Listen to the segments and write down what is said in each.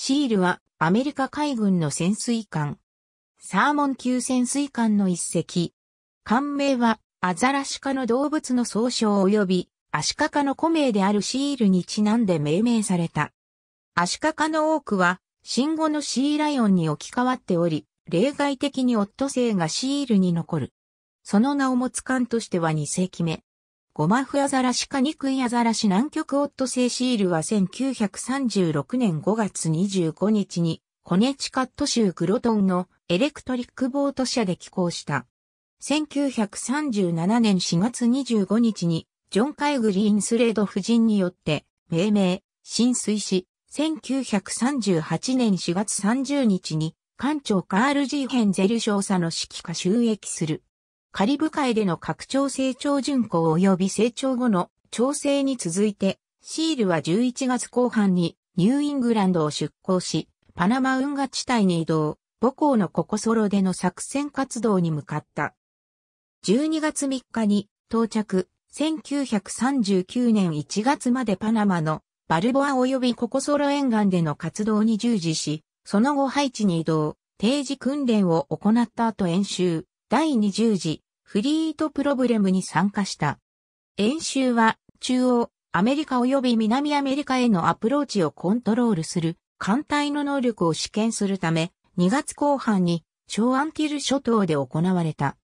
シールはアメリカ海軍の潜水艦。サーモン級潜水艦の一隻。艦名はアザラシ科の動物の総称及びアシカ科の古名であるシールにちなんで命名された。アシカ科の多くは、新語のシーライオンに置き換わっており、例外的にオットセイがシールに残る。その名を持つ艦としては2隻目。ゴマフアザラシカニクイアザラシ南極オットセイシールは1936年5月25日にコネチカット州グロトンのエレクトリックボート社で寄港した。1937年4月25日にジョン・カイグリーンスレード夫人によって命名、浸水し、1938年4月30日に艦長カール・ジーヘンゼル少佐の指揮下収益する。カリブ海での拡張成長巡航及び成長後の調整に続いて、シールは11月後半にニューイングランドを出港し、パナマ運河地帯に移動、母校のココソロでの作戦活動に向かった。12月3日に到着、1939年1月までパナマのバルボア及びココソロ沿岸での活動に従事し、その後ハイチに移動、定時訓練を行った後演習、第20次フリートプロブレムに参加した。演習は中央アメリカ及び南アメリカへのアプローチをコントロールする艦隊の能力を試験するため2月後半に小アンティル諸島で行われた。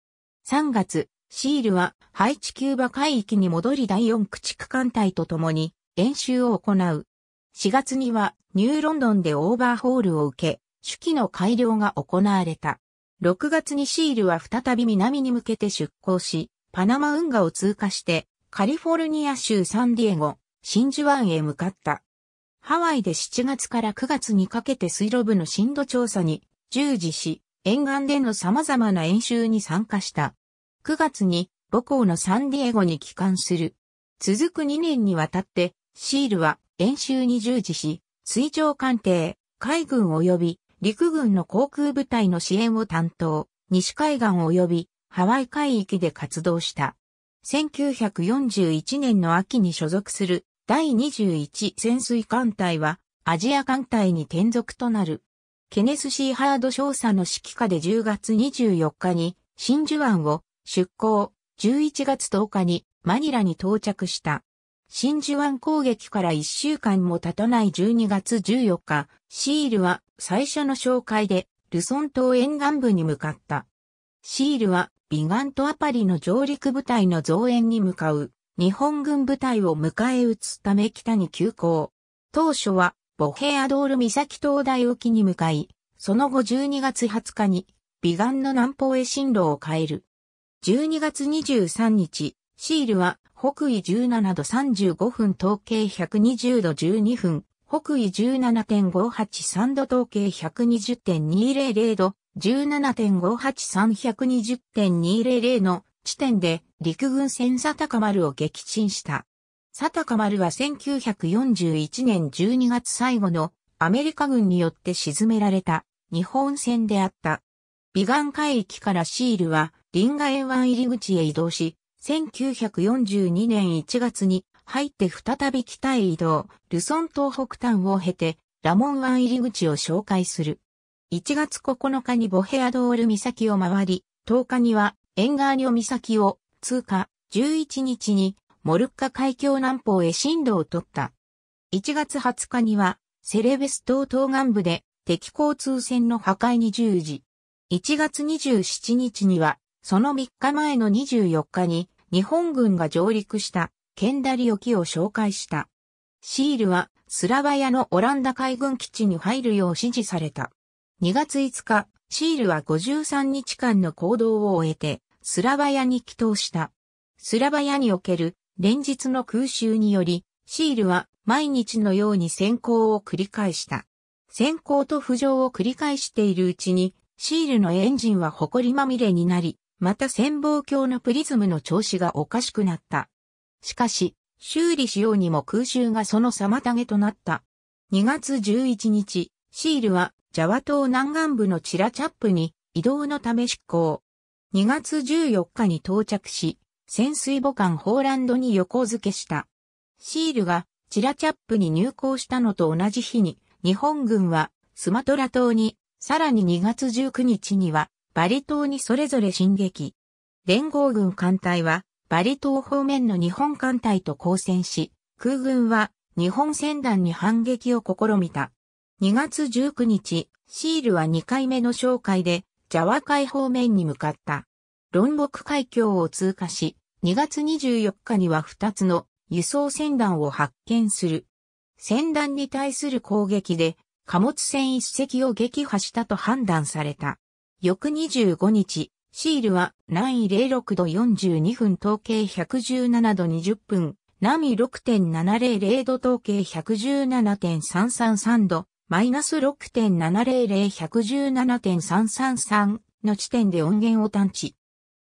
3月、シールはハイチキューバ海域に戻り第4駆逐艦隊と共に演習を行う。4月にはニューロンドンでオーバーホールを受け、手記の改良が行われた。6月にシールは再び南に向けて出港し、パナマ運河を通過して、カリフォルニア州サンディエゴ、真珠湾へ向かった。ハワイで7月から9月にかけて水路部の深度調査に従事し、沿岸での様々な演習に参加した。9月に母校のサンディエゴに帰還する。続く2年にわたって、シールは演習に従事し、水上艦艇、海軍及び陸軍の航空部隊の支援を担当、西海岸及びハワイ海域で活動した。1941年の秋に所属する第21潜水艦隊はアジア艦隊に転属となる。ケネス・シー・ハード少佐の指揮下で10月24日に真珠湾を出港、11月10日にマニラに到着した。真珠湾攻撃から1週間も経たない12月14日、シールは最初の紹介でルソン島沿岸部に向かった。シールはビガントアパリの上陸部隊の増援に向かう日本軍部隊を迎え撃つため北に急行。当初はボヘアドール岬灯台沖に向かい、その後12月20日に、美顔の南方へ進路を変える。12月23日、シールは北緯17度35分統計120度12分、北緯17.583度統計120.200度、17.583-120.200の地点で陸軍船佐高丸を撃沈した。佐高丸は1941年12月最後のアメリカ軍によって沈められた日本船であった。美岸海域からシールはリンガ沿湾入り口へ移動し、1942年1月に入って再び北へ移動、ルソン東北端を経て、ラモン湾入り口を紹介する。1月9日にボヘアドール岬を回り、10日にはエンガーニョ岬を通過、11日にモルッカ海峡南方へ進路を取った。1月20日にはセレベス島東岸部で敵交通線の破壊に従事。1月27日には、その3日前の24日に日本軍が上陸したケンダリ沖を紹介した。シールはスラバヤのオランダ海軍基地に入るよう指示された。2月5日、シールは53日間の行動を終えてスラバヤに帰投した。スラバヤにおける連日の空襲により、シールは毎日のように先行を繰り返した。先行と浮上を繰り返しているうちに、シールのエンジンは埃まみれになり、また潜望鏡のプリズムの調子がおかしくなった。しかし、修理しようにも空襲がその妨げとなった。2月11日、シールはジャワ島南岸部のチラチャップに移動のため出港。2月14日に到着し、潜水母艦ホーランドに横付けした。シールがチラチャップに入港したのと同じ日に、日本軍はスマトラ島に、さらに2月19日にはバリ島にそれぞれ進撃。連合軍艦隊は、バリ島方面の日本艦隊と交戦し、空軍は日本船団に反撃を試みた。2月19日、シールは2回目の紹介で、ジャワ海方面に向かった。論ク海峡を通過し、2月24日には2つの輸送船団を発見する。船団に対する攻撃で貨物船1隻を撃破したと判断された。翌25日、シールは南緯06度42分統計117度20分、南緯6.700度統計117.333度、マイナス6.700117.333の地点で音源を探知。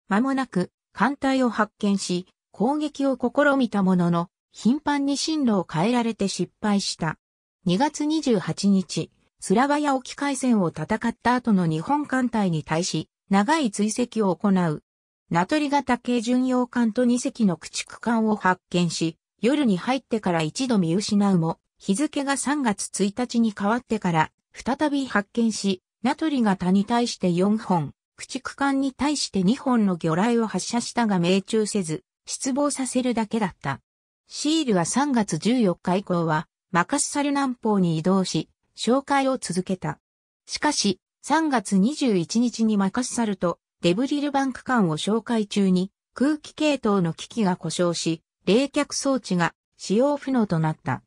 間もなく艦隊を発見し、攻撃を試みたものの、頻繁に進路を変えられて失敗した。2月28日、スラバヤ沖海戦を戦った後の日本艦隊に対し、長い追跡を行う。ナトリ型軽巡洋艦と2隻の駆逐艦を発見し、夜に入ってから一度見失うも、日付が3月1日に変わってから、再び発見し、ナトリ型に対して4本、駆逐艦に対して2本の魚雷を発射したが命中せず、失望させるだけだった。シールは3月14日以降は、マカッサル南方に移動し、紹介を続けた。しかし、3月21日に任し去るとデブリルバンク間を紹介中に空気系統の機器が故障し、冷却装置が使用不能となった。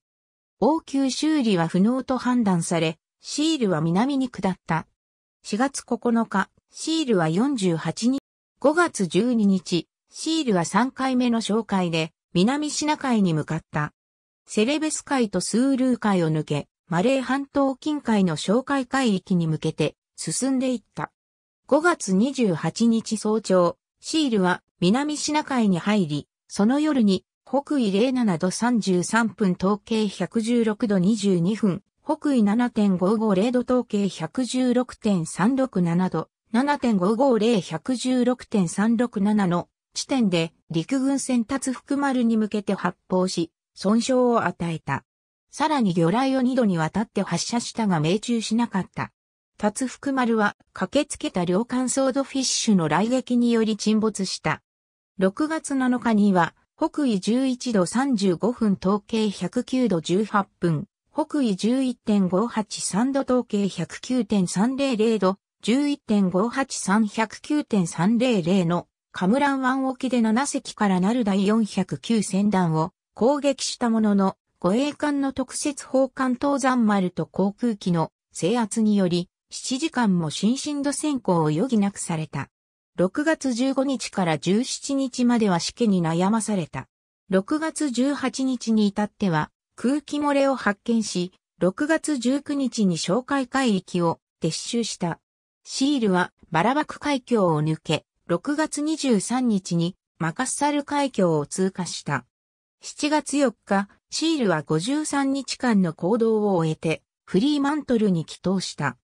応急修理は不能と判断され、シールは南に下った。4月9日、シールは48日。5月12日、シールは3回目の紹介で、南シナ海に向かった。セレベス海とスールー海を抜け、マレー半島近海の哨戒海域に向けて進んでいった。5月28日早朝、シールは南シナ海に入り、その夜に北緯07度33分統計116度22分、北緯7.550度統計116.367度、7.550116.367の地点で陸軍船達福丸に向けて発砲し、損傷を与えた。さらに魚雷を二度にわたって発射したが命中しなかった。達福丸は駆けつけた両艦ソードフィッシュの雷撃により沈没した。6月7日には北緯11度35分統計109度18分、北緯11.583度統計109.300度、11.583-109.300のカムラン湾沖で7隻からなる第409戦団を攻撃したものの護衛艦の特設砲艦東山丸と航空機の制圧により、7時間も新進度選考を余儀なくされた。6月15日から17日までは試験に悩まされた。6月18日に至っては空気漏れを発見し、6月19日に哨戒海域を撤収した。シールはバラバク海峡を抜け、6月23日にマカッサル海峡を通過した。7月4日、シールは53日間の行動を終えて、フリーマントルに帰投した。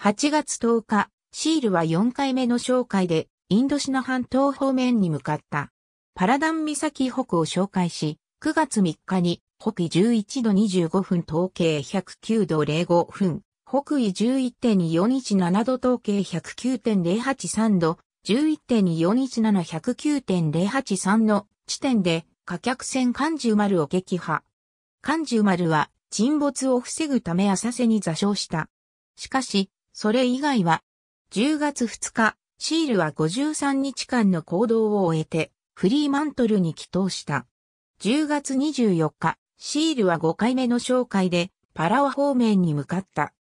8月10日、シールは4回目の紹介で、インドシナ半島方面に向かった。パラダン岬北を紹介し、9月3日に、北緯11度25分統計109度05分、北緯11.417度統計109.083度、11.417109.083の地点で貨客船関獣丸を撃破。関獣丸は沈没を防ぐため浅瀬に座礁した。しかし、それ以外は、10月2日、シールは53日間の行動を終えて、フリーマントルに帰投した。10月24日、シールは5回目の紹介で、パラオ方面に向かった。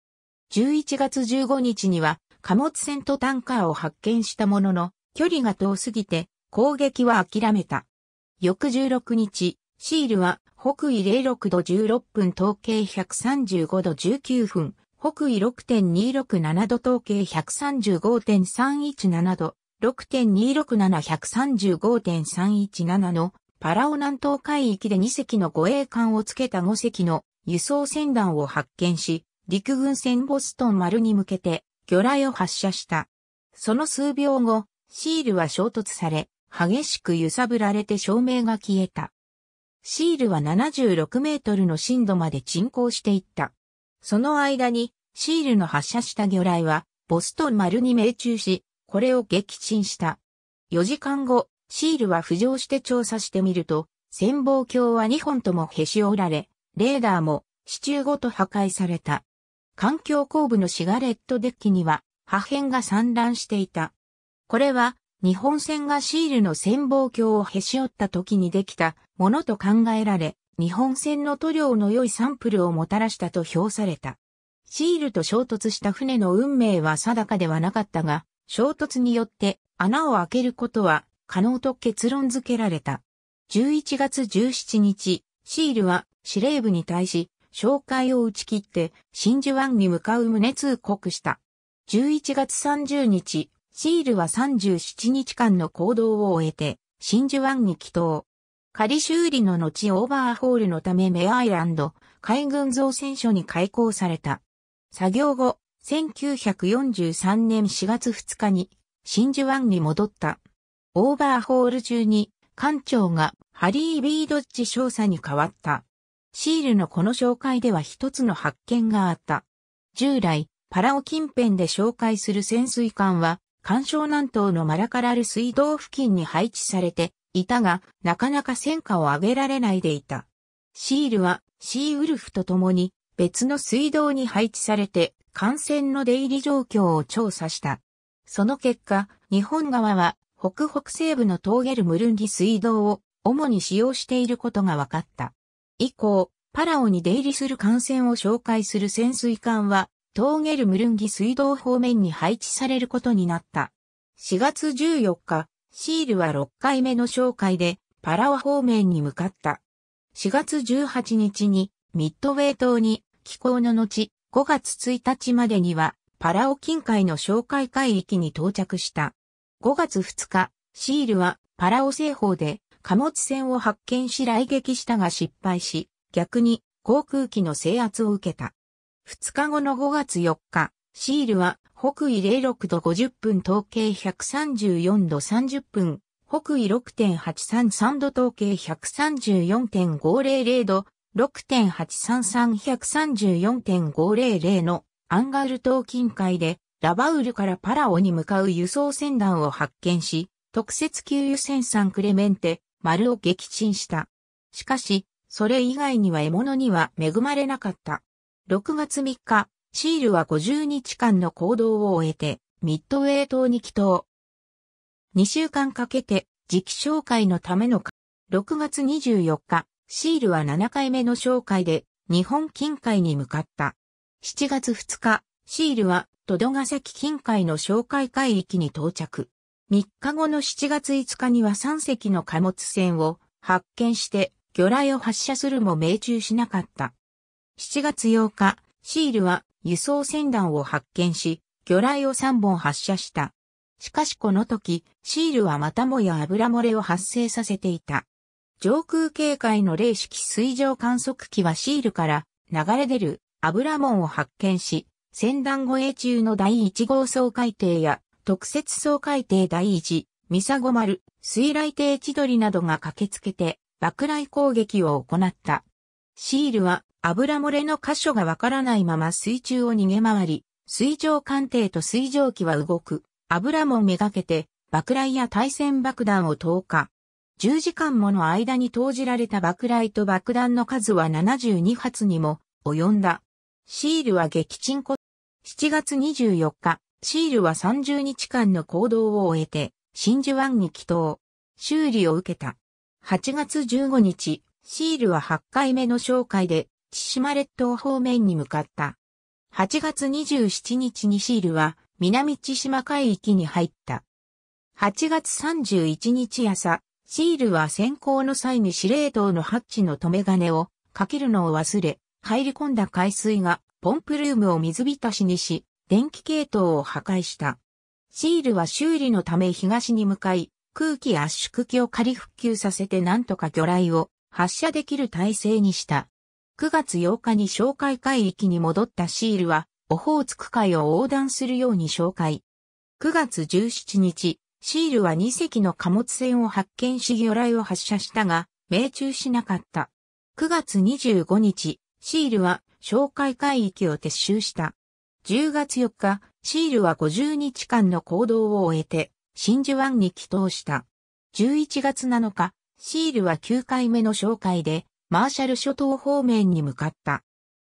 11月15日には、貨物船とタンカーを発見したものの、距離が遠すぎて、攻撃は諦めた。翌16日、シールは北緯06度16分統計135度19分、北緯6.267度統計135.317度、6.267135.317のパラオ南東海域で2隻の護衛艦をつけた5隻の輸送船団を発見し、陸軍船ボストン丸に向けて魚雷を発射した。その数秒後、シールは衝突され、激しく揺さぶられて照明が消えた。シールは76メートルの深度まで沈降していった。その間に、シールの発射した魚雷は、ボストン丸に命中し、これを撃沈した。4時間後、シールは浮上して調査してみると、潜望鏡は2本ともへし折られ、レーダーも支柱ごと破壊された。環境後部のシガレットデッキには破片が散乱していた。これは日本船がシールの潜望鏡をへし折った時にできたものと考えられ、日本船の塗料の良いサンプルをもたらしたと評された。シールと衝突した船の運命は定かではなかったが、衝突によって穴を開けることは可能と結論付けられた。11月17日、シールは司令部に対し、紹介を打ち切って真珠湾に向かう旨通告した。11月30日、シールは37日間の行動を終えて、真珠湾に帰島。仮修理の後オーバーホールのためメアイランド海軍造船所に開港された。作業後、1943年4月2日に真珠湾に戻った。オーバーホール中に艦長がハリー・ビー・ドッジ少佐に変わった。シールのこの紹介では一つの発見があった。従来、パラオ近辺で紹介する潜水艦は干渉南東のマラカラル水道付近に配置されていたが、なかなか戦果を上げられないでいた。シールはシーウルフと共に別の水道に配置されて感染の出入り状況を調査した。その結果、日本側は北北西部の峠ルムルンギ水道を主に使用していることが分かった。以降、パラオに出入りする艦船を紹介する潜水艦はトーゲルムルンギ水道方面に配置されることになった。4月14日、シールは6回目の紹介でパラオ方面に向かった。4月18日にミッドウェー島に寄港の後、5月1日までにはパラオ近海の紹介海域に到着した。5月2日、シールはパラオ西方で貨物船を発見し来撃したが失敗し、逆に航空機の制圧を受けた。2日後の5月4日、シールは北緯06度50分統計134度30分、北緯6.833度統計134.500度、6.833134.500のアンガール島近海でラバウルからパラオに向かう輸送船団を発見し、特設給油船サンクレメンテ、丸を撃沈した。しかし、それ以外には獲物には恵まれなかった。6月3日、シールは50日間の行動を終えて、ミッドウェー島に帰島。2週間かけて、時期紹介のための6月24日、シールは7回目の紹介で、日本近海に向かった。7月2日、シールは、トドガ崎近海の紹介海域に到着。3日後の7月5日には3隻の貨物船を発見して魚雷を発射するも命中しなかった。7月8日、シールは輸送船団を発見し、魚雷を3本発射した。しかしこの時、シールはまたもや油漏れを発生させていた。上空警戒の霊式水上観測機はシールから流れ出る油門を発見し、船団護衛中の第1号総海艇や特設総海艇第1、ミサゴ丸、水雷艇千鳥などが駆けつけて爆雷攻撃を行った。シールは油漏れの箇所がわからないまま水中を逃げ回り、水上艦艇と水蒸気は動く。油もめがけて、爆雷や対戦爆弾を投下。10時間もの間に投じられた爆雷と爆弾の数は72発にも及んだ。シールは撃沈こ、7月24日、シールは30日間の行動を終えて、真珠湾に帰投。修理を受けた。8月15日、シールは8回目の紹介で、千島列島方面に向かった。8月27日にシールは南千島海域に入った。8月31日朝、シールは先行の際に司令塔のハッチの留め金をかけるのを忘れ、入り込んだ海水がポンプルームを水浸しにし、電気系統を破壊した。シールは修理のため東に向かい、空気圧縮機を仮復旧させてなんとか魚雷を発射できる体制にした。9月8日に紹介海域に戻ったシールは、オホーツク海を横断するように紹介。9月17日、シールは2隻の貨物船を発見し魚雷を発射したが、命中しなかった。9月25日、シールは紹介海域を撤収した。10月4日、シールは50日間の行動を終えて、真珠湾に帰島した。11月7日、シールは9回目の紹介で、マーシャル諸島方面に向かった。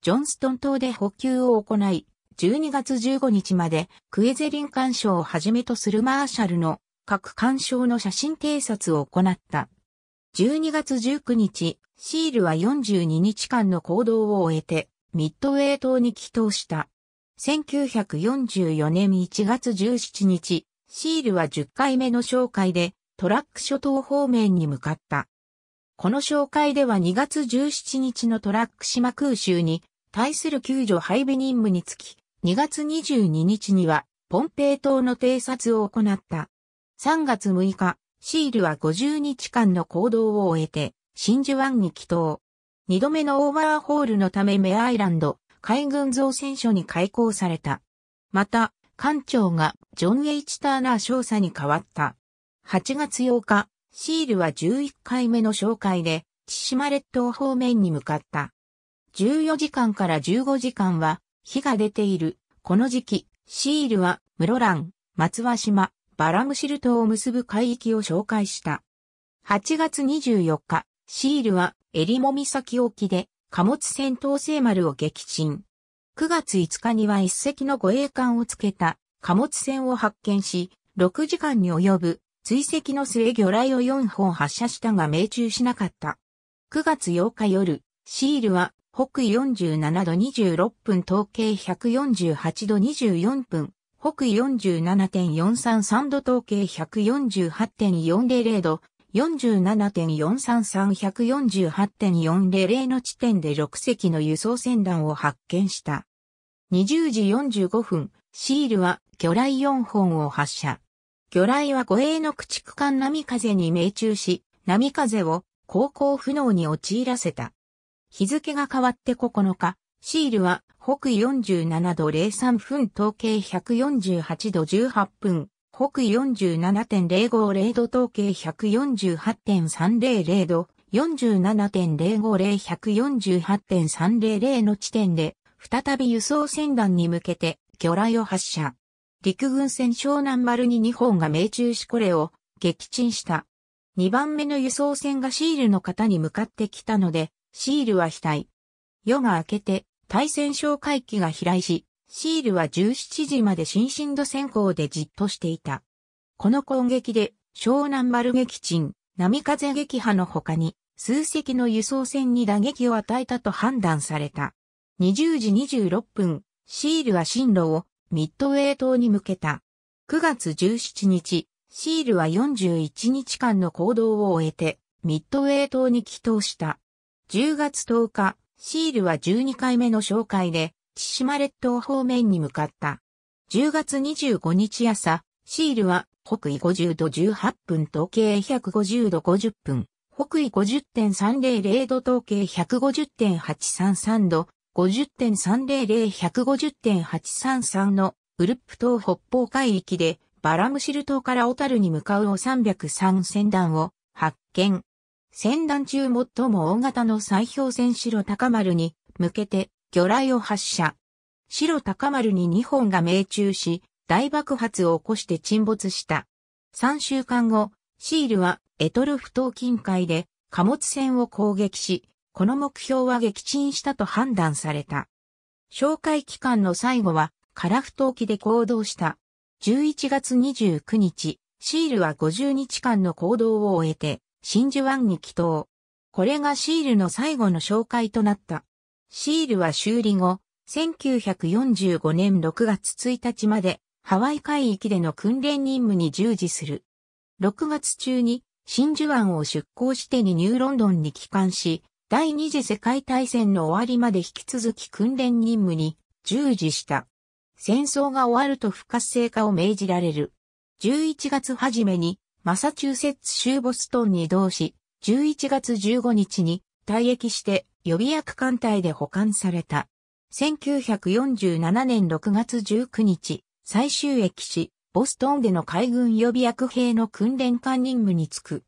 ジョンストン島で補給を行い、12月15日までクエゼリン干渉をはじめとするマーシャルの各干渉の写真偵察を行った。12月19日、シールは42日間の行動を終えて、ミッドウェー島に帰島した。1944年1月17日、シールは10回目の紹介でトラック諸島方面に向かった。この紹介では2月17日のトラック島空襲に対する救助配備任務につき、2月22日にはポンペイ島の偵察を行った。3月6日、シールは50日間の行動を終えて、真珠湾に帰島。2度目のオーバーホールのためメアイランド海軍造船所に開港された。また、艦長がジョン・ H・ ターナー少佐に変わった。8月8日、シールは11回目の紹介で、千島列島方面に向かった。14時間から15時間は、火が出ている。この時期、シールは、室蘭、松和島、バラムシル島を結ぶ海域を紹介した。8月24日、シールは、襟裳岬沖で、貨物船東西丸を撃沈。9月5日には一隻の護衛艦をつけた貨物船を発見し、6時間に及ぶ追跡の末魚雷を4本発射したが命中しなかった。9月8日夜、シールは北緯47度26分統計148度24分、北緯47.433度統計148.400度、47.433148.400の地点で6隻の輸送船団を発見した。20時45分、シールは魚雷4本を発射。魚雷は護衛の駆逐艦波風に命中し、波風を航行不能に陥らせた。日付が変わって9日、シールは北緯47度03分統計148度18分、北緯47.050度統計148.300度、47.050148.300の地点で、再び輸送船団に向けて魚雷を発射。陸軍船湘南丸に日本が命中しこれを撃沈した。2番目の輸送船がシールの型に向かってきたので、シールは額。夜が明けて、対戦哨戒機が飛来し、シールは17時まで新進度先行でじっとしていた。この攻撃で、湘南丸撃沈、波風撃破の他に、数隻の輸送船に打撃を与えたと判断された。20時26分、シールは進路をミッドウェー島に向けた。9月17日、シールは41日間の行動を終えて、ミッドウェー島に帰島した。10月10日、シールは12回目の紹介で、千島列島方面に向かった。10月25日朝、シールは北緯50度18分東経150度50分、北緯50.300度東経150.833度、50.300-150.833のウルップ島北方海域でバラムシル島から小樽に向かうお303船団を発見。船団中最も大型の砕氷船白高丸に向けて魚雷を発射。白高丸に2本が命中し、大爆発を起こして沈没した。3週間後、シールはエトルフ島近海で貨物船を攻撃し、この目標は撃沈したと判断された。紹介期間の最後は、カラフト沖で行動した。11月29日、シールは50日間の行動を終えて、真珠湾に帰島。これがシールの最後の紹介となった。シールは修理後、1945年6月1日まで、ハワイ海域での訓練任務に従事する。6月中に、真珠湾を出港してにニューロンドンに帰還し、第二次世界大戦の終わりまで引き続き訓練任務に従事した。戦争が終わると不活性化を命じられる。11月初めにマサチューセッツ州ボストンに移動し、11月15日に退役して予備役艦隊で保管された。1947年6月19日、最終駅し、ボストンでの海軍予備役兵の訓練艦任務に就く。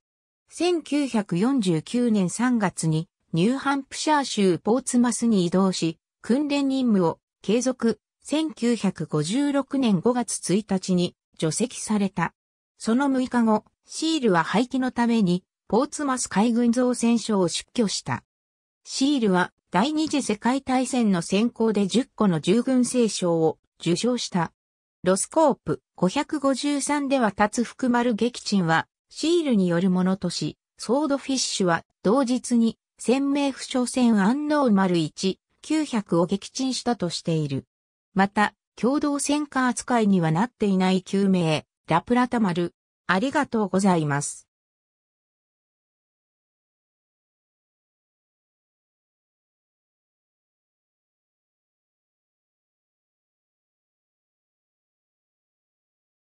1949年3月にニューハンプシャー州ポーツマスに移動し、訓練任務を継続、1956年5月1日に除籍された。その6日後、シールは廃棄のために、ポーツマス海軍造船所を出居した。シールは第二次世界大戦の先行で10個の従軍聖賞を受賞した。ロスコープ553では立つ含まる撃沈はシールによるものとし、ソードフィッシュは同日に鮮明不詳戦安納丸1、900を撃沈したとしている。また、共同戦艦扱いにはなっていない救命、ラプラタ丸。ありがとうございます。